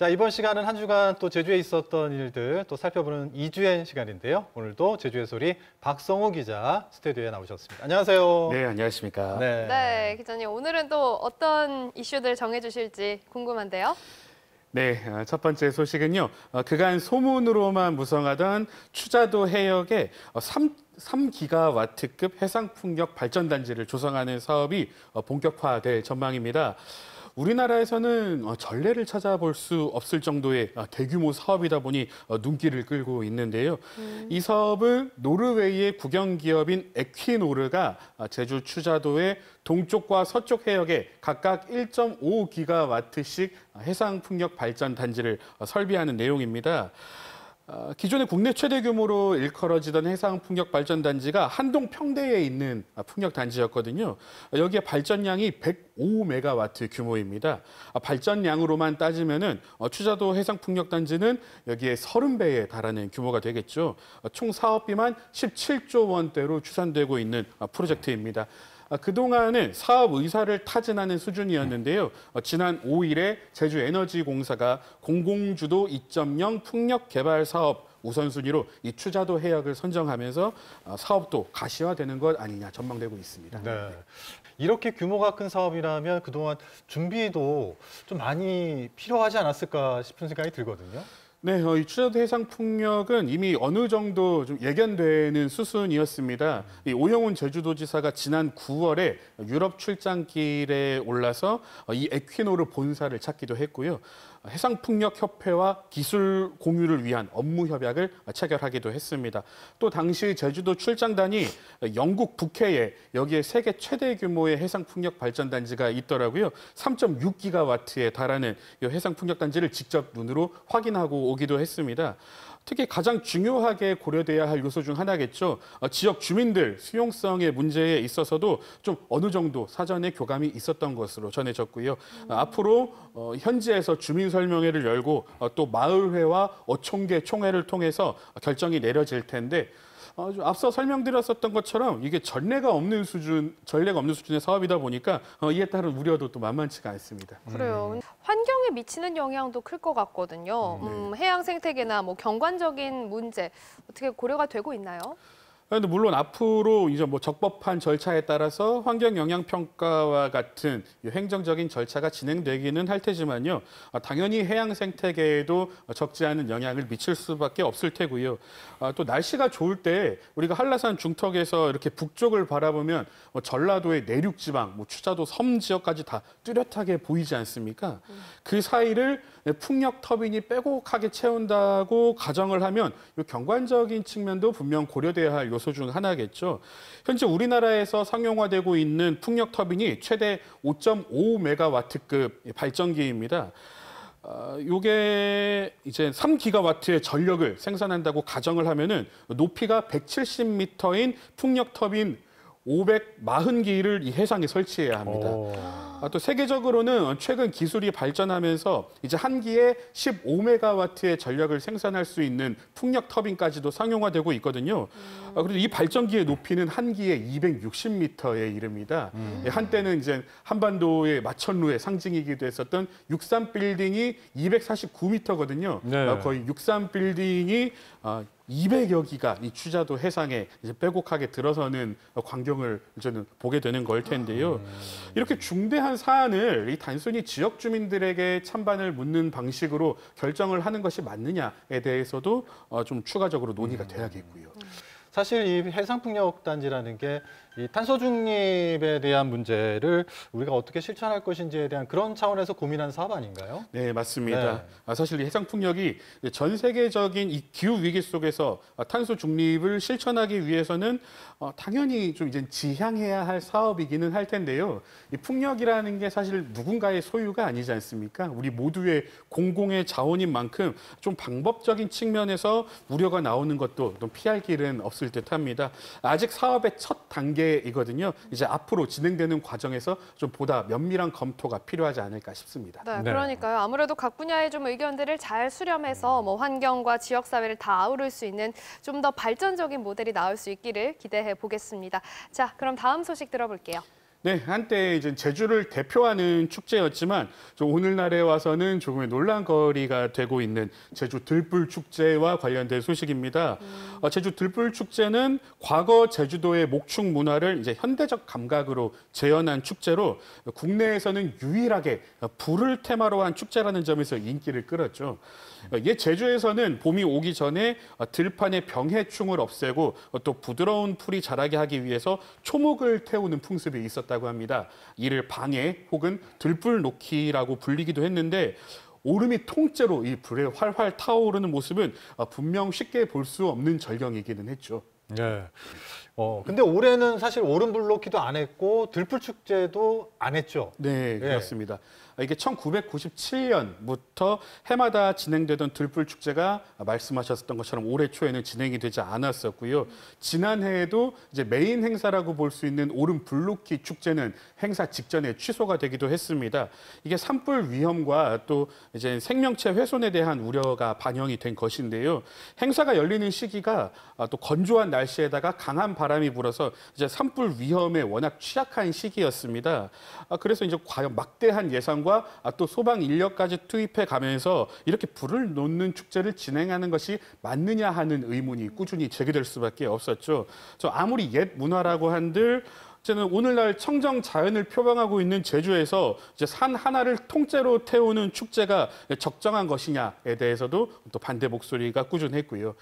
자, 이번 시간은 한 주간 또 제주에 있었던 일들 또 살펴보는 이주엔 시간인데요. 오늘도 제주의 소리 박성호 기자 스튜디오에 나오셨습니다. 안녕하세요. 네, 안녕하십니까. 네. 네, 기자님 오늘은 또 어떤 이슈들 정해주실지 궁금한데요. 네, 어, 첫 번째 소식은요. 어, 그간 소문으로만 무성하던 추자도 해역에 3 어, 3기가와트급 해상풍력 발전단지를 조성하는 사업이 본격화될 전망입니다. 우리나라에서는 어, 전례를 찾아볼 수 없을 정도의 어, 대규모 사업이다 보니 어, 눈길을 끌고 있는데요. 음. 이 사업은 노르웨이의 국영 기업인 에퀴노르가 제주 추자도의 동쪽과 서쪽 해역에 각각 1.5기가와트씩 해상 풍력 발전 단지를 설비하는 내용입니다. 어, 기존의 국내 최대 규모로 일컬어지던 해상 풍력 발전 단지가 한동 평대에 있는 아, 풍력 단지였거든요. 여기에 발전량이 105메가와트 규모입니다. 아, 발전량으로만 따지면 어, 추자도 해상 풍력 단지는 여기에 30배에 달하는 규모가 되겠죠. 어, 총 사업비만 17조 원대로 추산되고 있는 프로젝트입니다. 아, 그동안은 사업 의사를 타진하는 수준이었는데요. 어, 지난 5일에 제주에너지공사가 공공주도 2.0 풍력 개발 사업 우선순위로 이 추자도 해역을 선정하면서 어, 사업도 가시화되는 것 아니냐 전망되고 있습니다. 네. 이렇게 규모가 큰 사업이라면 그동안 준비도 좀 많이 필요하지 않았을까 싶은 생각이 들거든요. 네, 어, 이 추자도 해상 풍력은 이미 어느 정도 좀 예견되는 수순이었습니다. 이 오영훈 제주도지사가 지난 9월에 유럽 출장길에 올라서 어, 이 에퀴노르 본사를 찾기도 했고요. 해상풍력협회와 기술 공유를 위한 업무 협약을 체결하기도 했습니다. 또 당시 제주도 출장단이 영국 북해에 여기에 세계 최대 규모의 해상풍력 발전단지가 있더라고요. 3.6기가와트에 달하는 해상풍력단지를 직접 눈으로 확인하고 오기도 했습니다. 특히 가장 중요하게 고려돼야 할 요소 중 하나겠죠. 어, 지역 주민들 수용성의 문제에 있어서도 좀 어느 정도 사전에 교감이 있었던 것으로 전해졌고요. 음. 앞으로 어, 현지에서 주민 설명회를 열고 또 마을회와 어촌계 총회를 통해서 결정이 내려질 텐데 아주 어, 앞서 설명드렸었던 것처럼 이게 전례가 없는 수준, 전례가 없는 수준의 사업이다 보니까 어, 이에 따른 우려도 또 만만치가 않습니다. 음. 그래요. 음. 환경에 미치는 영향도 클 것 같거든요. 음, 네. 음, 해양 생태계나 뭐 경관적인 문제 어떻게 고려가 되고 있나요? 그런데 물론 앞으로 이제 뭐 적법한 절차에 따라서 환경 영향 평가와 같은 행정적인 절차가 진행되기는 할 테지만요. 아, 당연히 해양 생태계에도 적지 않은 영향을 미칠 수밖에 없을 테고요. 아, 또 날씨가 좋을 때 우리가 한라산 중턱에서 이렇게 북쪽을 바라보면 뭐 전라도의 내륙 지방, 뭐 추자도 섬 지역까지 다 뚜렷하게 보이지 않습니까? 그 사이를 풍력 터빈이 빼곡하게 채운다고 가정을 하면 경관적인 측면도 분명 고려돼야 할 요소 요소 중 하나겠죠. 현재 우리나라에서 상용화되고 있는 풍력 터빈이 최대 5.5메가와트급 발전기입니다. 아, 요게 이제 3기가와트의 전력을 생산한다고 가정을 하면은 높이가 170m인 풍력 터빈 540기를 이 해상에 설치해야 합니다. 오. 어. 아, 또 세계적으로는 최근 기술이 발전하면서 이제 한기에 15메가와트의 전력을 생산할 수 있는 풍력 터빈까지도 상용화되고 있거든요. 음. 아, 그리고 이 발전기의 높이는 한기에 260m에 이릅니다. 음. 예, 한때는 이제 한반도의 마천루의 상징이기도 했었던 63빌딩이 249m거든요. 네. 아, 거의 63빌딩이 아, 200여 기가 이 취자도 해상에 이제 빼곡하게 들어서는 광경을 저는 보게 되는 걸 텐데요. 아, 네. 이렇게 중대한 사안을 이 단순히 지역 주민들에게 찬반을 묻는 방식으로 결정을 하는 것이 맞느냐에 대해서도 어, 좀 추가적으로 논의가 음. 돼야겠고요. 사실 이 해상풍력 단지라는 게이 탄소 중립에 대한 문제를 우리가 어떻게 실천할 것인지에 대한 그런 차원에서 고민하는 사업 아닌가요? 네, 맞습니다. 네. 아, 사실 이 해상 풍력이 전 세계적인 이 기후 위기 속에서 아, 탄소 중립을 실천하기 위해서는 어, 당연히 좀 이제 지향해야 할 사업이기는 할 텐데요. 이 풍력이라는 게 사실 누군가의 소유가 아니지 않습니까? 우리 모두의 공공의 자원인 만큼 좀 방법적인 측면에서 우려가 나오는 것도 좀 피할 길은 없을 듯합니다. 아직 사업의 첫 단계 단계이거든요. 이제 앞으로 진행되는 과정에서 좀 보다 면밀한 검토가 필요하지 않을까 싶습니다. 네, 네. 그러니까요. 아무래도 각 분야의 좀 의견들을 잘 수렴해서 음. 뭐 환경과 지역 사회를 다 아우를 수 있는 좀 더 발전적인 모델이 나올 수 있기를 기대해 보겠습니다. 자, 그럼 다음 소식 들어볼게요. 네, 한때 이제 제주를 대표하는 축제였지만 오늘날에 와서는 조금의 논란거리가 되고 있는 제주 들불 축제와 관련된 소식입니다. 음. 어, 제주 들불 축제는 과거 제주도의 목축 문화를 이제 현대적 감각으로 재현한 축제로 국내에서는 유일하게 불을 테마로 한 축제라는 점에서 인기를 끌었죠. 옛 제주에서는 봄이 오기 전에 들판의 병해충을 없애고 또 부드러운 풀이 자라게 하기 위해서 초목을 태우는 풍습이 있었다. 있었다고 합니다. 이를 방해 혹은 들불놓기라고 불리기도 했는데 오름이 통째로 이 불에 활활 타오르는 모습은 분명 쉽게 볼 수 없는 절경이기는 했죠. 네. 어, 근데 올해는 사실 오름 블로키도 안 했고 들풀 축제도 안 했죠. 네, 예. 그렇습니다. 예. 이게 1997년부터 해마다 진행되던 들풀 축제가 말씀하셨던 것처럼 올해 초에는 진행이 되지 않았었고요. 지난해에도 이제 메인 행사라고 볼 수 있는 오른 블로키 축제는 행사 직전에 취소가 되기도 했습니다. 이게 산불 위험과 또 이제 생명체 훼손에 대한 우려가 반영이 된 것인데요. 행사가 열리는 시기가 아, 또 건조한 날씨에다가 강한 바람 바람이 불어서 이제 산불 위험에 워낙 취약한 시기였습니다. 아, 그래서 이제 과연 막대한 예산과 아, 또 소방 인력까지 투입해 가면서 이렇게 불을 놓는 축제를 진행하는 것이 맞느냐 하는 의문이 꾸준히 제기될 수밖에 없었죠. 저 아무리 옛 문화라고 한들 이는 오늘날 청정 자연을 표방하고 있는 제주에서 이제 산 하나를 통째로 태우는 축제가 적정한 것이냐에 대해서도 또 반대 목소리가 꾸준했고요.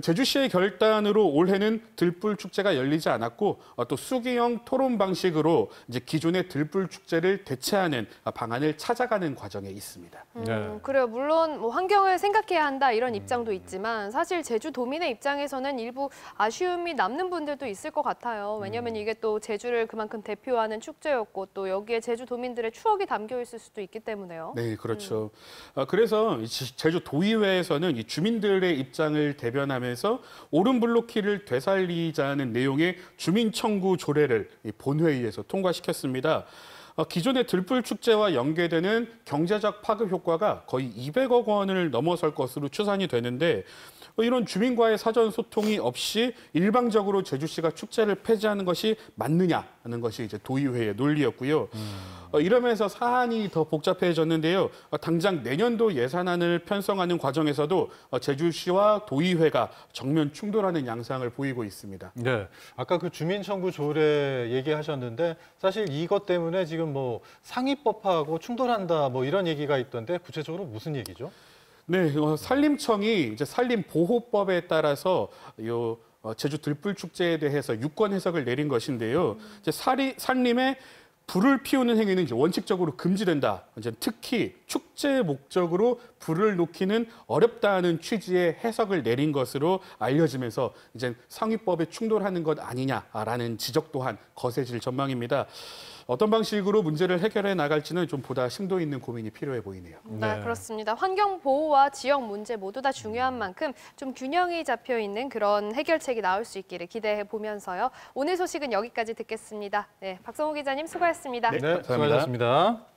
제주시의 결단으로 올해는 들불 축제가 열리지 않았고 어, 또 수기형 토론 방식으로 이제 기존의 들불 축제를 대체하는 어, 방안을 찾아가는 과정에 있습니다. 음, 네. 그래요. 물론 뭐 환경을 생각해야 한다 이런 음. 입장도 있지만 사실 제주도민의 입장에서는 일부 아쉬움이 남는 분들도 있을 것 같아요. 왜냐하면 음. 이게 또 제주를 그만큼 대표하는 축제였고 또 여기에 제주도민들의 추억이 담겨 있을 수도 있기 때문에요. 네, 그렇죠. 음. 아, 그래서 제주도의회에서는 주민들의 입장을 대변하는 하면서 오른 블록키를 되살리자는 내용의 주민 청구 조례를 본회의에서 통과시켰습니다. 어, 기존의 들불 축제와 연계되는 경제적 파급 효과가 거의 200억 원을 넘어설 것으로 추산이 되는데 뭐 이런 주민과의 사전 소통이 없이 일방적으로 제주시가 축제를 폐지하는 것이 맞느냐는 것이 이제 도의회의 논리였고요. 음. 이러면서 사안이 더 복잡해졌는데요. 어, 당장 내년도 예산안을 편성하는 과정에서도 어, 제주시와 도의회가 정면 충돌하는 양상을 보이고 있습니다. 네, 아까 그 주민청구 조례 얘기하셨는데 사실 이것 때문에 지금 뭐 상위법하고 충돌한다 뭐 이런 얘기가 있던데 구체적으로 무슨 얘기죠? 네, 어, 산림청이 이제 산림보호법에 따라서 요 어, 제주 들불 축제에 대해서 유권 해석을 내린 것인데요. 이제 사리, 산림에 불을 피우는 행위는 이제 원칙적으로 금지된다. 이제 특히 축제 목적으로 불을 놓기는 어렵다는 취지의 해석을 내린 것으로 알려지면서 이제 상위법에 충돌하는 것 아니냐라는 지적 또한 거세질 전망입니다. 어떤 방식으로 문제를 해결해 나갈지는 좀 보다 심도 있는 고민이 필요해 보이네요. 네, 네. 그렇습니다. 환경 보호와 지역 문제 모두 다 중요한 만큼 좀 균형이 잡혀 있는 그런 해결책이 나올 수 있기를 기대해 보면서요. 오늘 소식은 여기까지 듣겠습니다. 네, 박성호 기자님 수고했습니다. 네, 네 수고하셨습니다.